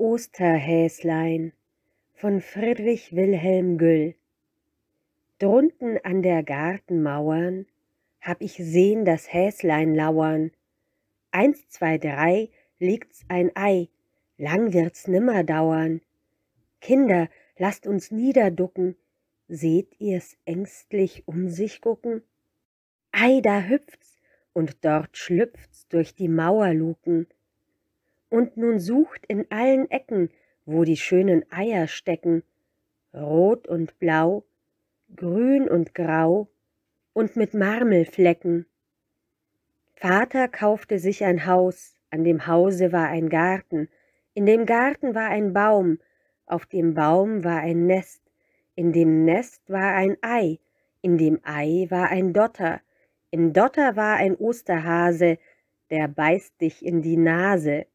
Osterhäslein von Friedrich Wilhelm Güll. Drunten an der Gartenmauern hab ich sehn das Häslein lauern. Eins, zwei, drei legt's ein Ei, lang wird's nimmer dauern. Kinder, lasst uns niederducken, seht ihr's ängstlich um sich gucken? Ei, da hüpft's und dort schlüpft's durch die Mauerluken und nun sucht in allen Ecken, wo die schönen Eier stecken, rot und blau, grün und grau und mit Marmelflecken. Vater kaufte sich ein Haus, an dem Hause war ein Garten, in dem Garten war ein Baum, auf dem Baum war ein Nest, in dem Nest war ein Ei, in dem Ei war ein Dotter, im Dotter war ein Osterhase, der beißt dich in die Nase.